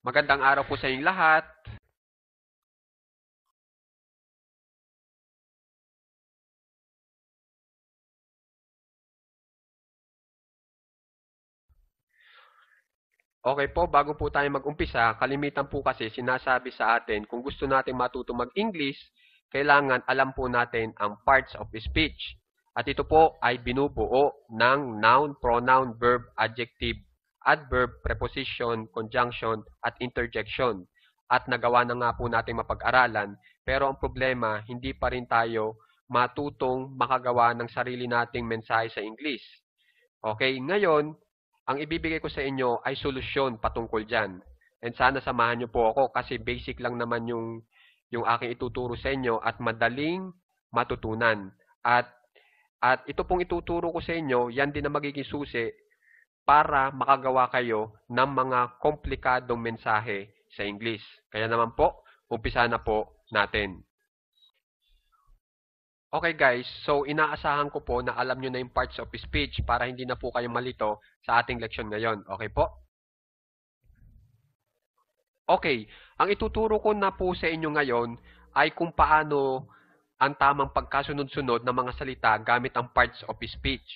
Magandang araw po sa inyong lahat. Okay po, bago po tayo mag-umpisa, kalimitan po kasi sinasabi sa atin kung gusto natin matuto mag-English, kailangan alam po natin ang parts of speech. At ito po ay binubuo ng noun, pronoun, verb, adjective, adverb, preposition, conjunction, at interjection. At nagawa na nga po natin mapag-aralan, pero ang problema, hindi pa rin tayo matutong makagawa ng sarili nating mensahe sa English. Okay, ngayon, ang ibibigay ko sa inyo ay solusyon patungkol dyan. And sana samahan niyo po ako kasi basic lang naman yung, yung aking ituturo sa inyo at madaling matutunan. At, at ito pong ituturo ko sa inyo, yan din na magiging susi para makagawa kayo ng mga komplikadong mensahe sa English. Kaya naman po, umpisa na po natin. Okay guys, so inaasahan ko po na alam nyo na yung parts of speech para hindi na po kayo malito sa ating leksyon ngayon. Okay po? Okay, ang ituturo ko na po sa inyo ngayon ay kung paano ang tamang pagkasunod-sunod ng mga salita gamit ang parts of speech.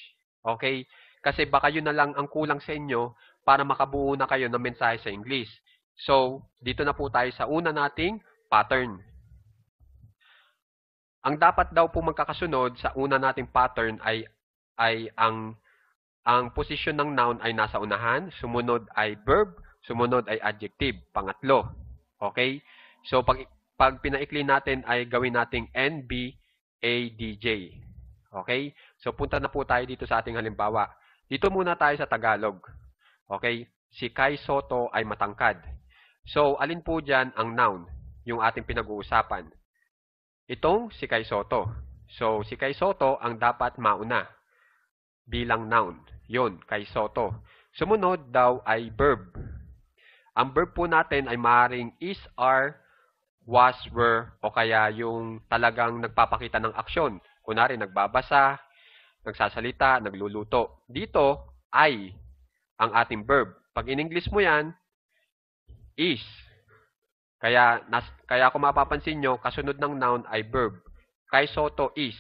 Okay? Kasi baka yun na lang ang kulang sa inyo para makabuo na kayo ng mensahe sa English. So, dito na po tayo sa una nating pattern. Ang dapat daw po magkakasunod sa una nating pattern ay ay ang ang posisyon ng noun ay nasa unahan, sumunod ay verb, sumunod ay adjective, pangatlo. Okay? So pag pag pinaikli natin ay gawin nating NB ADJ. Okay? So punta na po tayo dito sa ating halimbawa. Dito muna tayo sa Tagalog. Okay? Si Kai Soto ay matangkad. So, alin po dyan ang noun, yung ating pinag-uusapan? Itong si Kai Soto. So, si Kai Soto ang dapat mauna bilang noun. Yun, Kai Soto. Sumunod daw ay verb. Ang verb po natin ay maaaring is, are, was, were, o kaya yung talagang nagpapakita ng aksyon. Kunwari, nagbabasa, nagsasalita, nagluluto. Dito, I ang ating verb. Pag in-English mo yan, is. Kaya, nas, kaya kung mapapansin nyo, kasunod ng noun ay verb. Kay Soto is,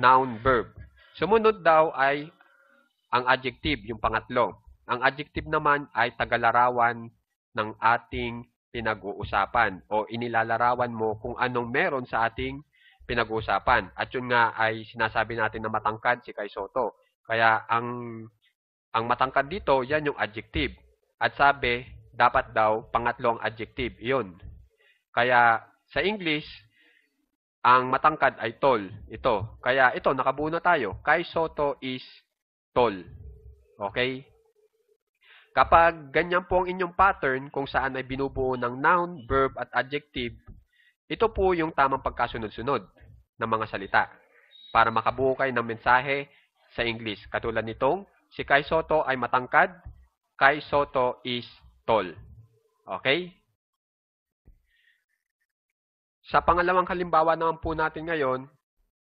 noun, verb. Sumunod daw ay ang adjective, yung pangatlo. Ang adjective naman ay tagalarawan ng ating pinag-uusapan o inilalarawan mo kung anong meron sa ating pinag-uusapan. At yun nga ay sinasabi natin na matangkad si Kai Soto. Kaya ang ang matangkad dito, yan yung adjective. At sabi, dapat daw pangatlong adjective. Yun. Kaya sa English, ang matangkad ay tall. Ito. Kaya ito, nakabuo na tayo. Kai Soto is tall. Okay? Kapag ganyan po ang inyong pattern kung saan ay binubuo ng noun, verb, at adjective, ito po yung tamang pagkasunod-sunod ng mga salita para makabuo kayo ng mensahe sa English. Katulad nitong, si Kai Soto ay matangkad, Kai Soto is tall. Okay? Sa pangalawang halimbawa naman po natin ngayon,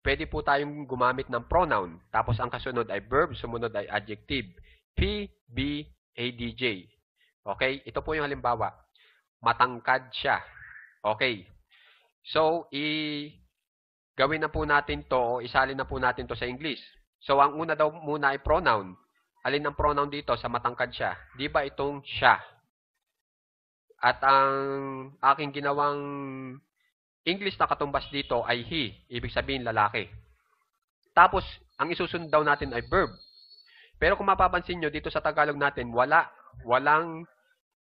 pwede po tayong gumamit ng pronoun. Tapos ang kasunod ay verb, sumunod ay adjective. P, B, A, D, J. Okay? Ito po yung halimbawa. Matangkad siya. Okay. So, i gawin na po natin to, isalin na po natin to sa English. So, ang una daw muna ay pronoun. Alin ang pronoun dito sa matangkad siya? Di ba itong siya? At ang aking ginawang English na katumbas dito ay he. Ibig sabihin lalaki. Tapos, ang isusunod daw natin ay verb. Pero kung mapapansin nyo, dito sa Tagalog natin, wala. Walang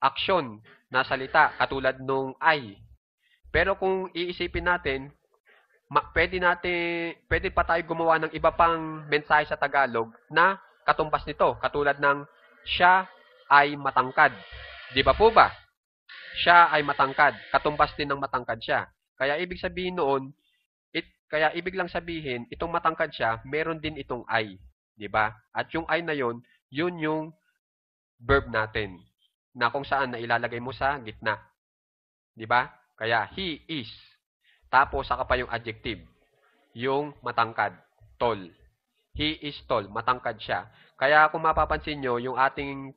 aksyon na salita katulad nung I pero kung iisipin natin, ma- pwede natin pwede pa tayo gumawa ng iba pang mensahe sa Tagalog na katumbas nito, katulad ng siya ay matangkad. 'Di ba po ba? Siya ay matangkad, katumbas din ng matangkad siya. Kaya ibig sabihin noon, it, kaya ibig lang sabihin, itong matangkad siya, meron din itong ay, 'di ba? At yung ay na 'yon, 'yun yung verb natin na kung saan na ilalagay mo sa gitna. 'Di ba? Kaya he is. Tapos saka pa yung adjective. Yung matangkad. Tall. He is tall. Matangkad siya. Kaya kung mapapansin nyo, yung ating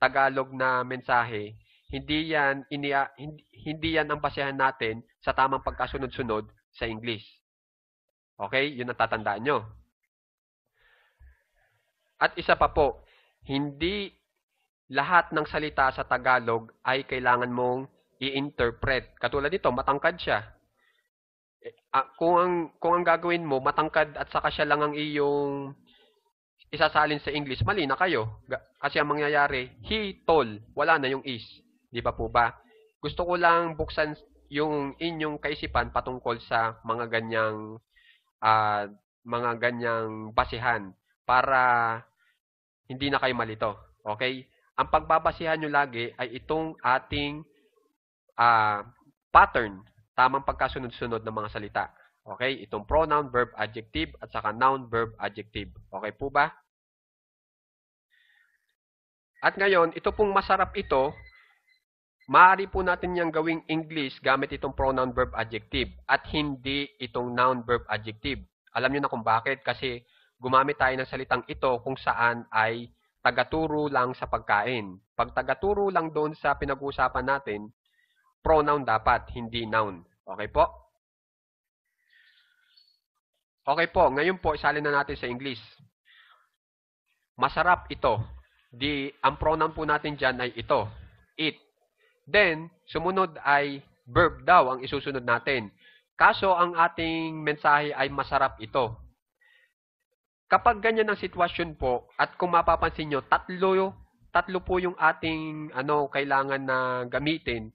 Tagalog na mensahe, hindi yan, inia, hindi, hindi yan ang basehan natin sa tamang pagkasunod-sunod sa English. Okay? Yun ang tatandaan nyo. At isa pa po, hindi lahat ng salita sa Tagalog ay kailangan mong i-interpret. Katulad dito, matangkad siya. Uh, kung ang kung ang gagawin mo, matangkad at saka siya lang ang iyong isasalin sa English, mali na kayo. Kasi ang mangyayari, he tall, wala na yung is. Di ba po ba? Gusto ko lang buksan yung inyong kaisipan patungkol sa mga ganyang uh, mga ganyang basihan para hindi na kayo malito. Okay? Ang pagbabasihan nyo lagi ay itong ating uh, pattern, tamang pagkasunod-sunod ng mga salita. Okay? Itong pronoun, verb, adjective, at saka noun, verb, adjective. Okay po ba? At ngayon, ito pong masarap ito, maaari po natin niyang gawing English gamit itong pronoun, verb, adjective at hindi itong noun, verb, adjective. Alam niyo na kung bakit kasi gumamit tayo ng salitang ito kung saan ay tagaturo lang sa pagkain. Pag tagaturo lang doon sa pinag-uusapan natin, Pronoun dapat, hindi noun. Okay po? Okay po, ngayon po isalin na natin sa English. Masarap ito. Di, ang pronoun po natin dyan ay ito. It. Then, sumunod ay verb daw ang isusunod natin. Kaso, ang ating mensahe ay masarap ito. Kapag ganyan ang sitwasyon po, at kung mapapansin nyo, tatlo, tatlo po yung ating ano, kailangan na gamitin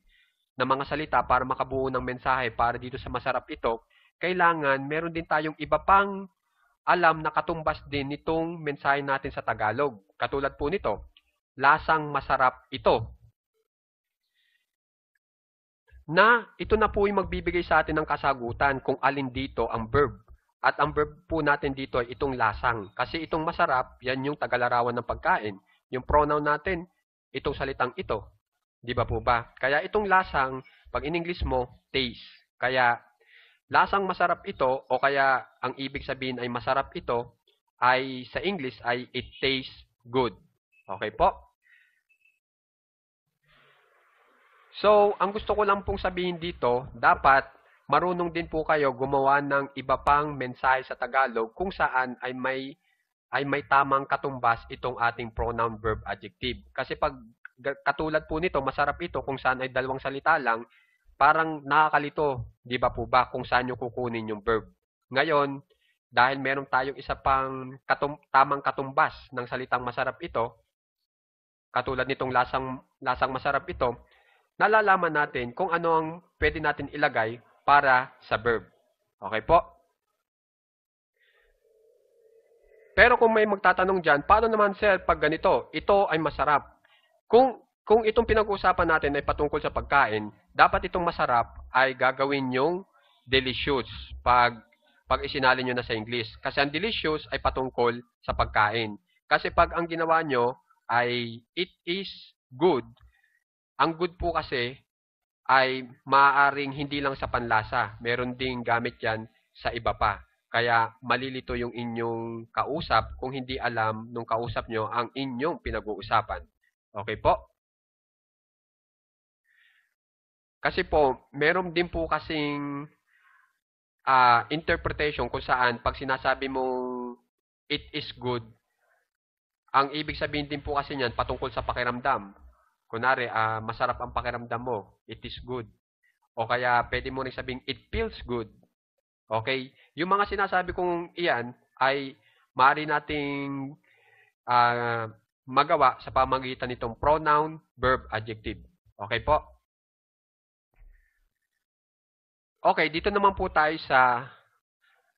ng mga salita para makabuo ng mensahe para dito sa masarap ito, kailangan meron din tayong iba pang alam na katumbas din nitong mensahe natin sa Tagalog. Katulad po nito, lasang masarap ito. Na ito na po yung magbibigay sa atin ng kasagutan kung alin dito ang verb. At ang verb po natin dito ay itong lasang. Kasi itong masarap, yan yung tagalarawan ng pagkain. Yung pronoun natin, itong salitang ito. Di ba po ba? Kaya itong lasang, pag in English mo, taste. Kaya lasang masarap ito o kaya ang ibig sabihin ay masarap ito ay sa English ay it tastes good. Okay po? So, ang gusto ko lang pong sabihin dito, dapat marunong din po kayo gumawa ng iba pang mensahe sa Tagalog kung saan ay may ay may tamang katumbas itong ating pronoun verb adjective. Kasi pag katulad po nito, masarap ito kung saan ay dalawang salita lang, parang nakakalito, di ba po ba, kung saan nyo kukunin yung verb. Ngayon, dahil meron tayong isa pang katum- tamang katumbas ng salitang masarap ito, katulad nitong lasang, lasang masarap ito, nalalaman natin kung ano ang pwede natin ilagay para sa verb. Okay po? Pero kung may magtatanong dyan, paano naman sir pag ganito? Ito ay masarap. Kung kung itong pinag-uusapan natin ay patungkol sa pagkain, dapat itong masarap ay gagawin yung delicious pag pag isinalin nyo na sa English. Kasi ang delicious ay patungkol sa pagkain. Kasi pag ang ginawa nyo ay it is good, ang good po kasi ay maaaring hindi lang sa panlasa. Meron ding gamit yan sa iba pa. Kaya malilito yung inyong kausap kung hindi alam nung kausap nyo ang inyong pinag-uusapan. Okay po? Kasi po, meron din po kasing uh, interpretation kung saan pag sinasabi mong it is good, ang ibig sabihin din po kasi niyan patungkol sa pakiramdam. Kunwari, uh, masarap ang pakiramdam mo, it is good. O kaya pwede mo rin sabing it feels good. Okay? Yung mga sinasabi kong iyan ay maaari nating uh, magawa sa pamagitan nitong pronoun, verb, adjective. Okay po? Okay, dito naman po tayo sa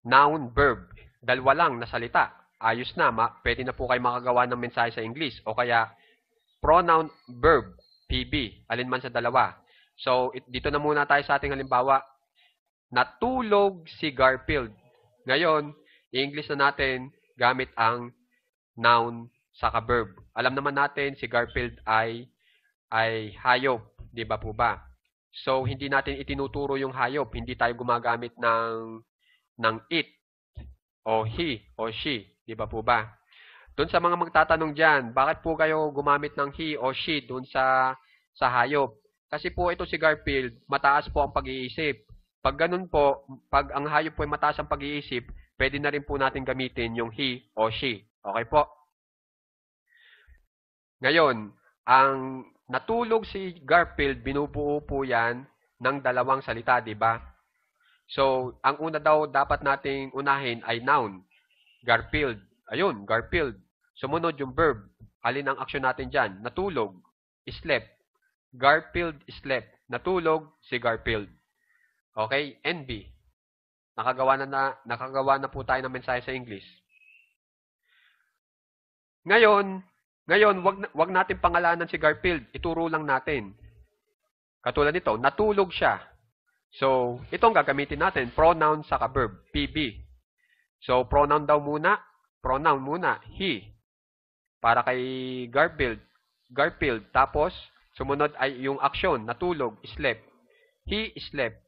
noun, verb. Dalawa lang na salita. Ayos na, ma pwede na po kayo makagawa ng mensahe sa English. O kaya, pronoun, verb, PB, alin man sa dalawa. So, dito na muna tayo sa ating halimbawa. Natulog si Garfield. Ngayon, English na natin gamit ang noun sa verb. Alam naman natin si Garfield ay ay hayop, 'di ba po ba? So hindi natin itinuturo yung hayop, hindi tayo gumagamit ng ng it o he o she, 'di ba po ba? Doon sa mga magtatanong diyan, bakit po kayo gumamit ng he o she doon sa sa hayop? Kasi po ito si Garfield, mataas po ang pag-iisip. Pag ganun po, pag ang hayop po ay mataas ang pag-iisip, pwede na rin po natin gamitin yung he o she. Okay po? Ngayon, ang natulog si Garfield, binubuo po yan ng dalawang salita, di ba? So, ang una daw dapat nating unahin ay noun. Garfield. Ayun, Garfield. Sumunod yung verb. Alin ang action natin dyan? Natulog. Slept. Garfield slept. Natulog si Garfield. Okay? Envy. Nakagawa na, na, nakagawa na po tayo ng mensahe sa English. Ngayon, ngayon, wag, wag natin pangalanan si Garfield. Ituro lang natin. Katulad nito, natulog siya. So, itong gagamitin natin, pronoun sa verb, PB. So, pronoun daw muna, pronoun muna, he. Para kay Garfield, Garfield. Tapos, sumunod ay yung action, natulog, slept. He slept.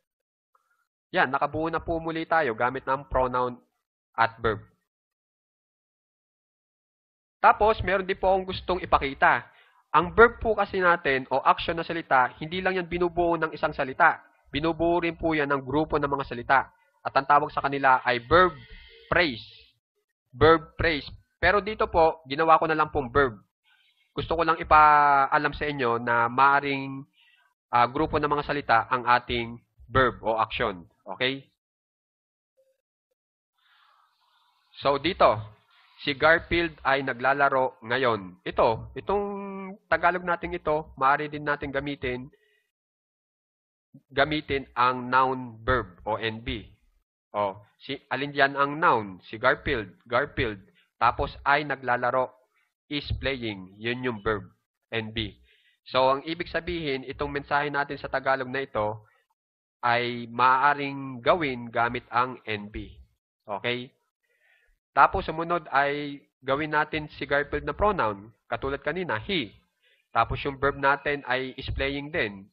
Yan, nakabuo na po muli tayo gamit ng pronoun at verb. Tapos, meron din po akong gustong ipakita. Ang verb po kasi natin o action na salita, hindi lang yan binubuo ng isang salita. Binubuo rin po yan ng grupo ng mga salita. At ang tawag sa kanila ay verb phrase. Verb phrase. Pero dito po, ginawa ko na lang pong verb. Gusto ko lang ipaalam sa inyo na maaring uh, grupo ng mga salita ang ating verb o action. Okay? So, dito, si Garfield ay naglalaro ngayon. Ito, itong Tagalog natin ito, maaari din natin gamitin gamitin ang noun verb o NB. O, si, alin diyan ang noun? Si Garfield, Garfield. Tapos ay naglalaro, is playing. Yun yung verb, NB. So, ang ibig sabihin, itong mensahe natin sa Tagalog na ito ay maaaring gawin gamit ang NB. Okay? Tapos sumunod ay gawin natin si Garfield na pronoun, katulad kanina, he. Tapos yung verb natin ay is playing din.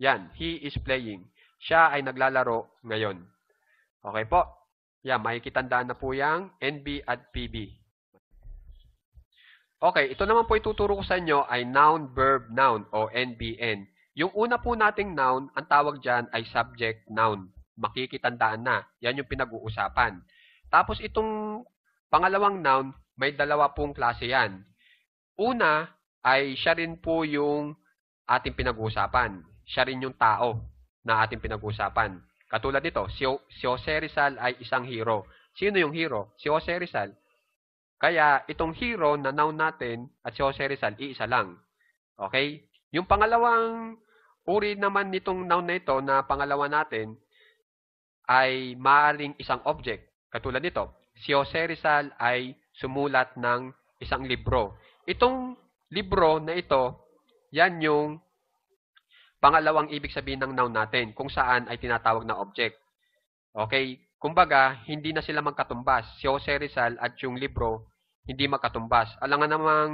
Yan, he is playing. Siya ay naglalaro ngayon. Okay po. Yan, makikitandaan na po yung NB at PB. Okay, ito naman po ituturo ko sa inyo ay noun, verb, noun o NBN. Yung una po nating noun, ang tawag dyan ay subject noun. Makikitandaan na. Yan yung pinag-uusapan. Tapos itong pangalawang noun, may dalawa pong klase yan. Una ay siya rin po yung ating pinag-uusapan. Siya rin yung tao na ating pinag-uusapan. Katulad nito, si, si Jose Rizal ay isang hero. Sino yung hero? Si Jose Rizal. Kaya itong hero na noun natin at si Jose Rizal, iisa lang. Okay? Yung pangalawang uri naman nitong noun na ito na pangalawa natin ay maaring isang object. Katulad nito, si Jose Rizal ay sumulat ng isang libro. Itong libro na ito, yan yung pangalawang ibig sabihin ng noun natin, kung saan ay tinatawag na object. Okay? Kumbaga, hindi na sila magkatumbas. Si Jose Rizal at yung libro, hindi magkatumbas. Alangan namang,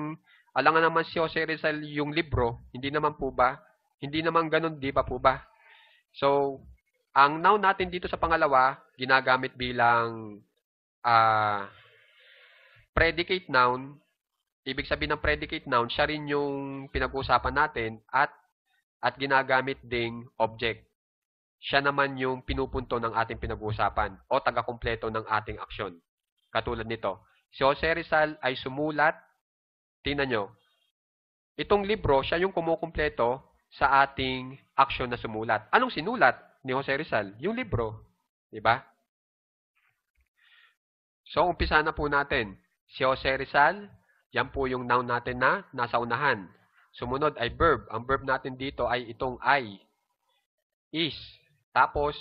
alangan naman si Jose Rizal yung libro, hindi naman po ba? Hindi naman ganun, di ba po ba? So, ang noun natin dito sa pangalawa, ginagamit bilang uh, predicate noun. Ibig sabihin ng predicate noun, siya rin yung pinag-uusapan natin at at ginagamit ding object. Siya naman yung pinupunto ng ating pinag-uusapan o taga-kumpleto ng ating aksyon. Katulad nito, si Jose Rizal ay sumulat, tingnan nyo, itong libro, siya yung kumukumpleto sa ating aksyon na sumulat. Anong sinulat ni Jose Rizal? Yung libro. Di ba? So, umpisa na po natin. Si Jose Rizal, yan po yung noun natin na nasa unahan. Sumunod ay verb. Ang verb natin dito ay itong I, is. Tapos,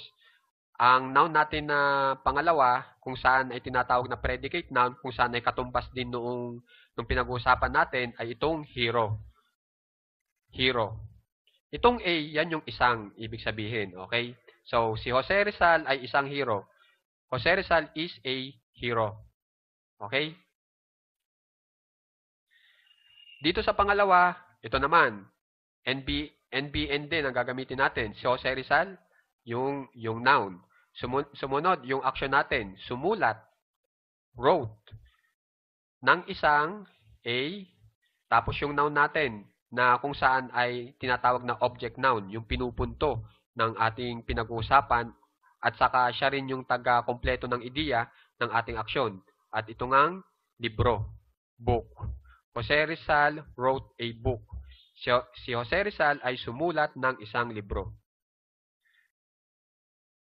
ang noun natin na pangalawa, kung saan ay tinatawag na predicate noun, kung saan ay katumbas din noong, nung pinag-uusapan natin, ay itong hero. Hero. Itong A, yan yung isang ibig sabihin. Okay? So, si Jose Rizal ay isang hero. Jose Rizal is a hero. Okay? Dito sa pangalawa, ito naman, NB, NBN din ang gagamitin natin. Si Jose Rizal, yung, yung noun. sumunod, yung action natin, sumulat, wrote, ng isang A, tapos yung noun natin, na kung saan ay tinatawag na object noun, yung pinupunto ng ating pinag-uusapan at saka siya rin yung taga-kompleto ng ideya ng ating aksyon. At ito ngang libro, book. Jose Rizal wrote a book. Si, Jose Rizal ay sumulat ng isang libro.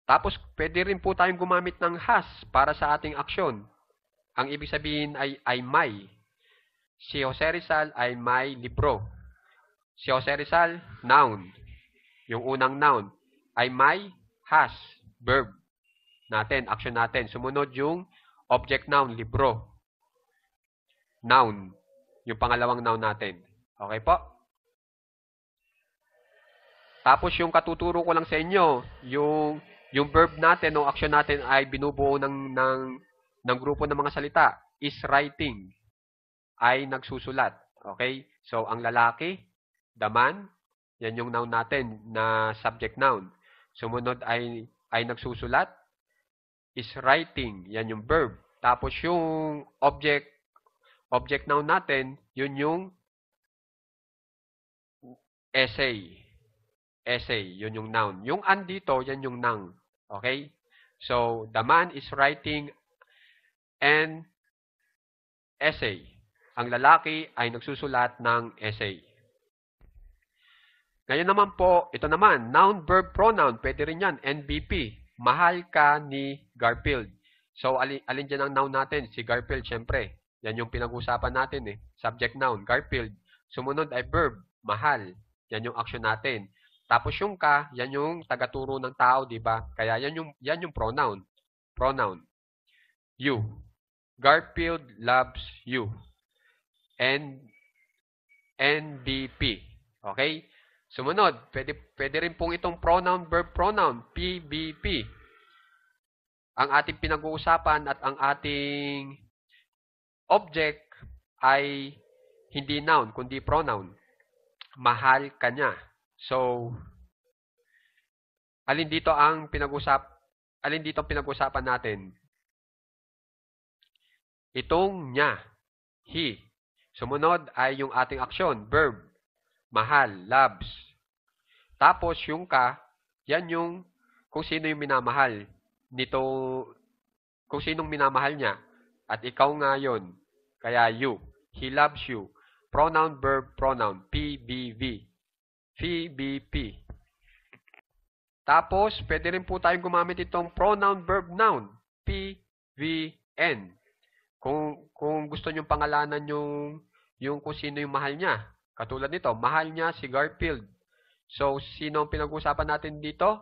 Tapos, pwede rin po tayong gumamit ng has para sa ating aksyon. Ang ibig sabihin ay, ay may. Si Jose Rizal ay may libro. Si Jose Rizal, noun. Yung unang noun ay my, has, verb. Natin, action natin. Sumunod yung object noun, libro. Noun. Yung pangalawang noun natin. Okay po? Tapos yung katuturo ko lang sa inyo, yung yung verb natin o action natin ay binubuo ng ng ng grupo ng mga salita is writing ay nagsusulat. Okay? So ang lalaki The man, yan yung noun natin na subject noun. Sumunod ay, ay nagsusulat. Is writing, yan yung verb. Tapos yung object, object noun natin, yun yung essay. Essay, yun yung noun. Yung an dito, yan yung nang. Okay? So, the man is writing an essay. Ang lalaki ay nagsusulat ng essay. Ngayon naman po, ito naman, noun, verb, pronoun, pwede rin yan, NBP, mahal ka ni Garfield. So, alin, alin dyan ang noun natin? Si Garfield, syempre. Yan yung pinag-usapan natin eh. Subject noun, Garfield. Sumunod ay verb, mahal. Yan yung action natin. Tapos yung ka, yan yung tagaturo ng tao, di ba? Kaya yan yung, yan yung pronoun. Pronoun. You. Garfield loves you. And NDP. Okay? Sumunod, pwede, pwede rin pong itong pronoun, verb pronoun, PBP. Ang ating pinag-uusapan at ang ating object ay hindi noun, kundi pronoun. Mahal kanya. So, alin dito ang pinag-usap, alin dito ang pinag-usapan natin? Itong niya, he. Sumunod ay yung ating action, verb mahal, loves. Tapos yung ka, yan yung kung sino yung minamahal nito, kung sinong minamahal niya. At ikaw nga yon. Kaya you. He loves you. Pronoun, verb, pronoun. PBV. PBP. Tapos, pwede rin po tayong gumamit itong pronoun, verb, noun. PVN. Kung, kung gusto nyong pangalanan yung, yung kung sino yung mahal niya. Katulad nito, mahal niya si Garfield. So, sino ang pinag-uusapan natin dito?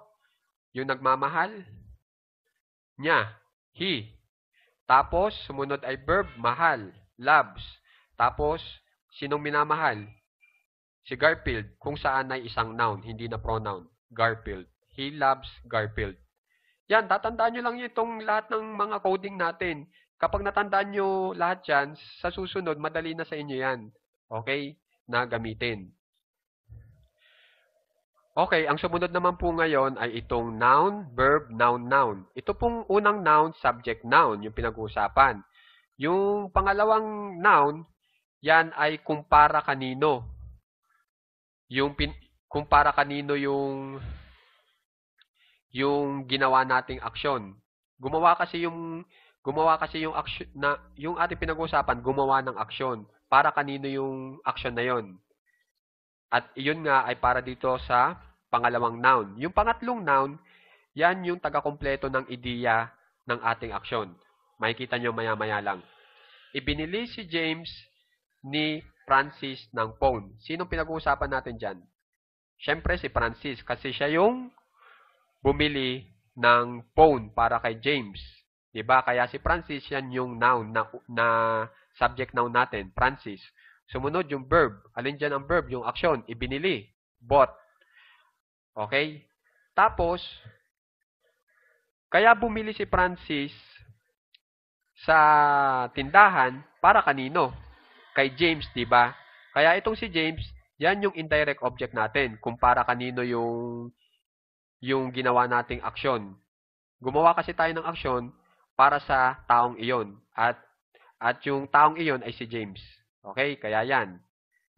Yung nagmamahal? Niya. He. Tapos, sumunod ay verb, mahal. Loves. Tapos, sinong minamahal? Si Garfield, kung saan ay isang noun, hindi na pronoun. Garfield. He loves Garfield. Yan, tatandaan nyo lang itong lahat ng mga coding natin. Kapag natandaan nyo lahat yan, sa susunod, madali na sa inyo yan. Okay? na gamitin. Okay, ang sumunod naman po ngayon ay itong noun, verb, noun, noun. Ito pong unang noun, subject noun, yung pinag-uusapan. Yung pangalawang noun, yan ay kumpara kanino. Yung pin, kumpara kanino yung yung ginawa nating aksyon. Gumawa kasi yung gumawa kasi yung aksyon na yung ating pinag-uusapan gumawa ng aksyon para kanino yung action na yon. At iyon nga ay para dito sa pangalawang noun. Yung pangatlong noun, yan yung taga tagakompleto ng ideya ng ating action. Makikita nyo maya-maya lang. Ibinili si James ni Francis ng phone. Sinong pinag-uusapan natin dyan? Siyempre si Francis kasi siya yung bumili ng phone para kay James. 'Di ba? Kaya si Francis yan yung noun na, na subject noun natin, Francis. Sumunod yung verb. Alin dyan ang verb? Yung aksyon, ibinili, bought. Okay? Tapos, kaya bumili si Francis sa tindahan para kanino? Kay James, 'di ba? Kaya itong si James, 'yan yung indirect object natin kung para kanino yung yung ginawa nating aksyon. Gumawa kasi tayo ng aksyon para sa taong iyon at at yung taong iyon ay si James. Okay? Kaya yan.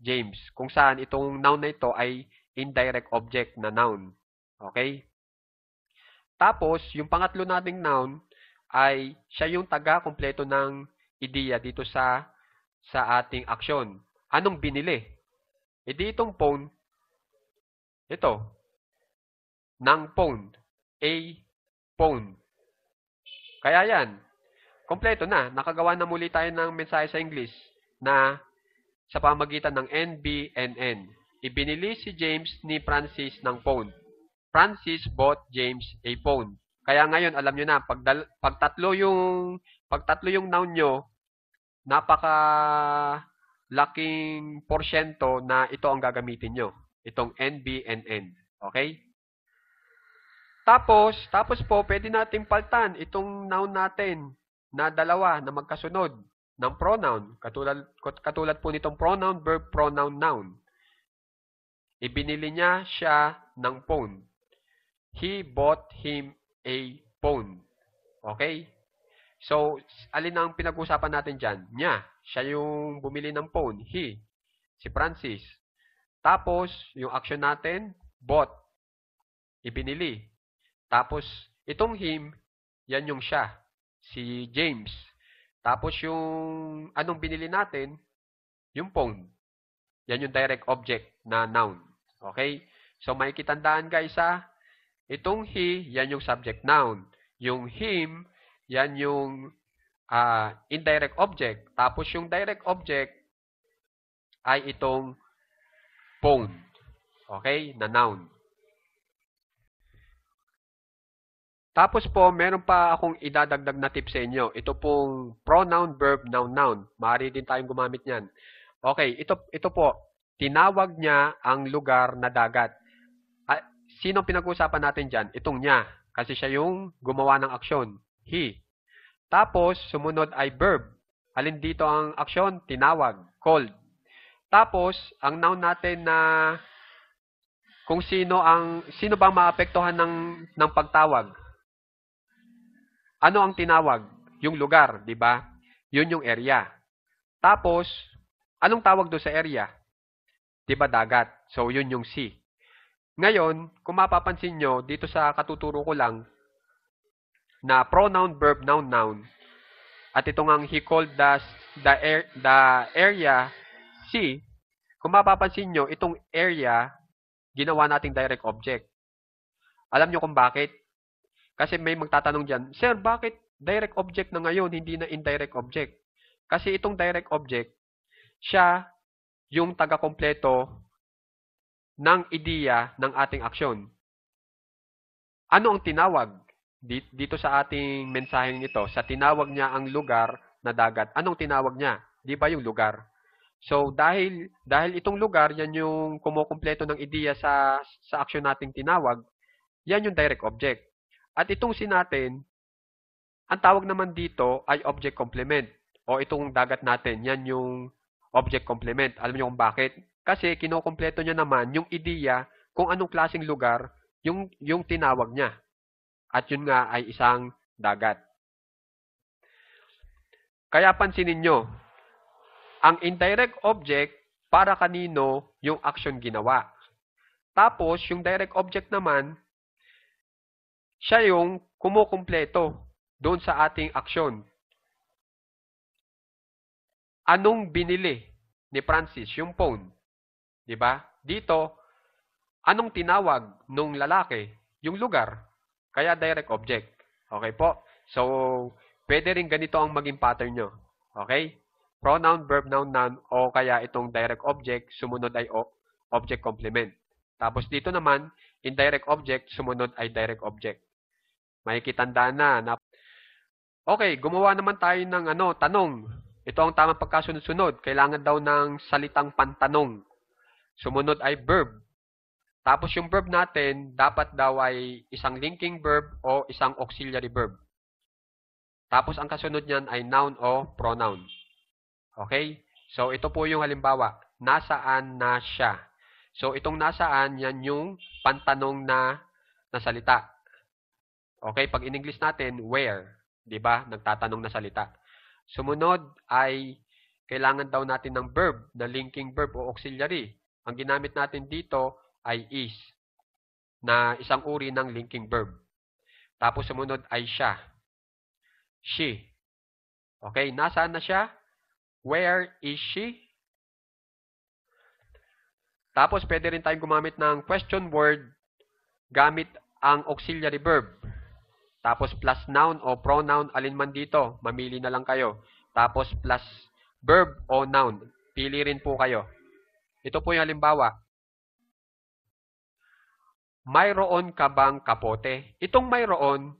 James. Kung saan itong noun na ito ay indirect object na noun. Okay? Tapos, yung pangatlo nating noun ay siya yung taga-kompleto ng ideya dito sa sa ating aksyon. Anong binili? E di itong phone, ito, ng phone, a phone. Kaya yan, kompleto na. Nakagawa na muli tayo ng mensahe sa English na sa pamagitan ng NBNN. Ibinili si James ni Francis ng phone. Francis bought James a phone. Kaya ngayon, alam nyo na, pag, dal- pag, tatlo, yung, pagtatlo yung noun nyo, napaka laking porsyento na ito ang gagamitin nyo. Itong NBNN. Okay? Tapos, tapos po, pwede nating paltan itong noun natin na dalawa na magkasunod ng pronoun, katulad, katulad po nitong pronoun, verb, pronoun, noun. Ibinili niya siya ng phone. He bought him a phone. Okay? So, alin ang pinag-usapan natin dyan? Niya. Siya yung bumili ng phone. He. Si Francis. Tapos, yung action natin, bought. Ibinili. Tapos, itong him, yan yung siya si James. Tapos yung anong binili natin, yung phone. Yan yung direct object na noun. Okay? So may kitandaan guys ha, itong he, yan yung subject noun. Yung him, yan yung uh, indirect object. Tapos yung direct object ay itong phone. Okay? Na noun. Tapos po, meron pa akong idadagdag na tip sa inyo. Ito pong pronoun, verb, noun, noun. Maari din tayong gumamit niyan. Okay, ito, ito po. Tinawag niya ang lugar na dagat. Ah, sinong pinag-uusapan natin dyan? Itong niya. Kasi siya yung gumawa ng aksyon. He. Tapos, sumunod ay verb. Alin dito ang aksyon? Tinawag. Called. Tapos, ang noun natin na kung sino ang sino bang maapektuhan ng ng pagtawag? Ano ang tinawag? Yung lugar, di ba? Yun yung area. Tapos, anong tawag doon sa area? Di ba dagat? So, yun yung sea. Ngayon, kung mapapansin nyo, dito sa katuturo ko lang, na pronoun, verb, noun, noun. At ito ngang he called the, the, air, the area sea. Kung mapapansin nyo, itong area, ginawa nating direct object. Alam nyo kung bakit? Kasi may magtatanong dyan, Sir, bakit direct object na ngayon, hindi na indirect object? Kasi itong direct object, siya yung taga-kompleto ng ideya ng ating aksyon. Ano ang tinawag dito sa ating mensaheng ito? Sa tinawag niya ang lugar na dagat. Anong tinawag niya? Di ba yung lugar? So dahil dahil itong lugar yan yung kumukumpleto ng ideya sa sa aksyon nating tinawag, yan yung direct object. At itusin natin, ang tawag naman dito ay object complement. O itong dagat natin, yan yung object complement. Alam niyo kung bakit? Kasi kinokompleto niya naman yung ideya kung anong klaseng lugar yung, yung tinawag niya. At yun nga ay isang dagat. Kaya pansinin nyo, ang indirect object para kanino yung action ginawa. Tapos, yung direct object naman siya yung kumukumpleto doon sa ating aksyon. Anong binili ni Francis yung phone? 'Di ba? Dito, anong tinawag nung lalaki? Yung lugar. Kaya direct object. Okay po? So, pwede rin ganito ang maging pattern nyo. Okay? Pronoun, verb, noun, noun, o kaya itong direct object, sumunod ay object complement. Tapos dito naman, indirect object, sumunod ay direct object. May kitanda na. na okay, gumawa naman tayo ng ano, tanong. Ito ang tamang pagkasunod-sunod. Kailangan daw ng salitang pantanong. Sumunod ay verb. Tapos yung verb natin, dapat daw ay isang linking verb o isang auxiliary verb. Tapos ang kasunod niyan ay noun o pronoun. Okay? So ito po yung halimbawa, nasaan na siya. So itong nasaan, yan yung pantanong na, na salita. Okay, pag in English natin, where, 'di ba? Nagtatanong na salita. Sumunod ay kailangan daw natin ng verb, na linking verb o auxiliary. Ang ginamit natin dito ay is na isang uri ng linking verb. Tapos sumunod ay siya. She. Okay, nasaan na siya? Where is she? Tapos pwede rin tayong gumamit ng question word gamit ang auxiliary verb. Tapos plus noun o pronoun, alin man dito, mamili na lang kayo. Tapos plus verb o noun, pili rin po kayo. Ito po yung halimbawa. Mayroon ka bang kapote? Itong mayroon,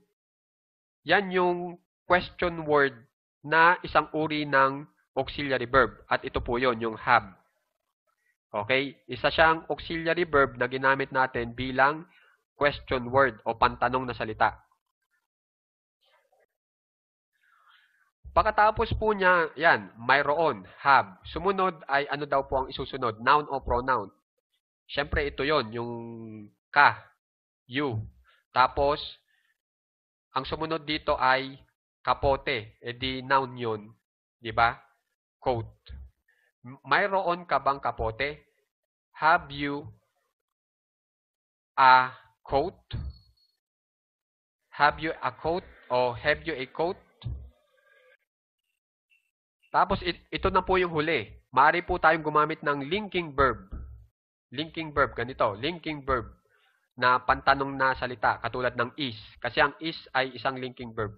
yan yung question word na isang uri ng auxiliary verb. At ito po yon yung have. Okay? Isa siyang auxiliary verb na ginamit natin bilang question word o pantanong na salita. Pagkatapos po niya, yan, mayroon, have. Sumunod ay ano daw po ang isusunod, noun o pronoun. Siyempre, ito yon yung ka, you. Tapos, ang sumunod dito ay kapote, edi noun yun, di ba? Coat. Mayroon ka bang kapote? Have you a coat? Have you a coat? O have you a coat? Tapos ito na po yung huli. Mari po tayong gumamit ng linking verb. Linking verb, ganito. Linking verb na pantanong na salita katulad ng is. Kasi ang is ay isang linking verb.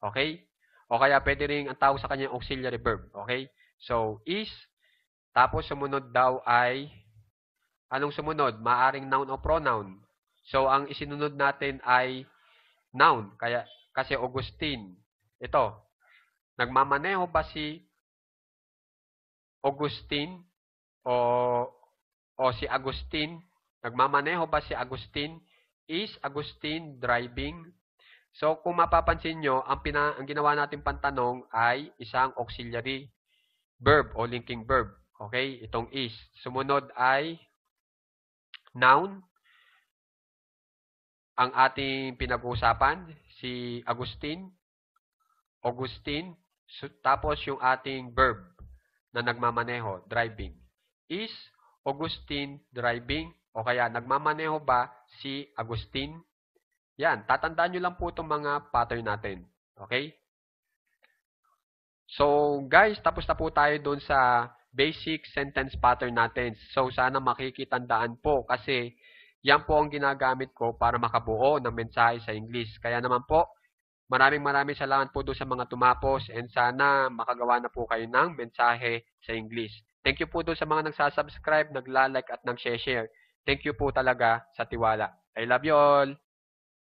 Okay? O kaya pwede rin ang tawag sa kanya auxiliary verb. Okay? So, is. Tapos sumunod daw ay anong sumunod? Maaring noun o pronoun. So, ang isinunod natin ay noun. Kaya, kasi Augustine. Ito, Nagmamaneho ba si Augustine o, o si Agustin? Nagmamaneho ba si Agustin? Is Agustin driving? So kung mapapansin nyo, ang, pina, ang ginawa natin pantanong ay isang auxiliary verb o linking verb. Okay, itong is. Sumunod ay noun. Ang ating pinag-uusapan, si Agustin. Augustine. So, tapos yung ating verb na nagmamaneho, driving. Is Agustin driving? O kaya nagmamaneho ba si Agustin? Yan, tatandaan nyo lang po itong mga pattern natin. Okay? So, guys, tapos na po tayo doon sa basic sentence pattern natin. So, sana makikitandaan po kasi yan po ang ginagamit ko para makabuo ng mensahe sa English. Kaya naman po, Maraming maraming salamat po doon sa mga tumapos and sana makagawa na po kayo ng mensahe sa English. Thank you po doon sa mga nagsasubscribe, nagla-like at nag-share. Thank you po talaga sa tiwala. I love you all!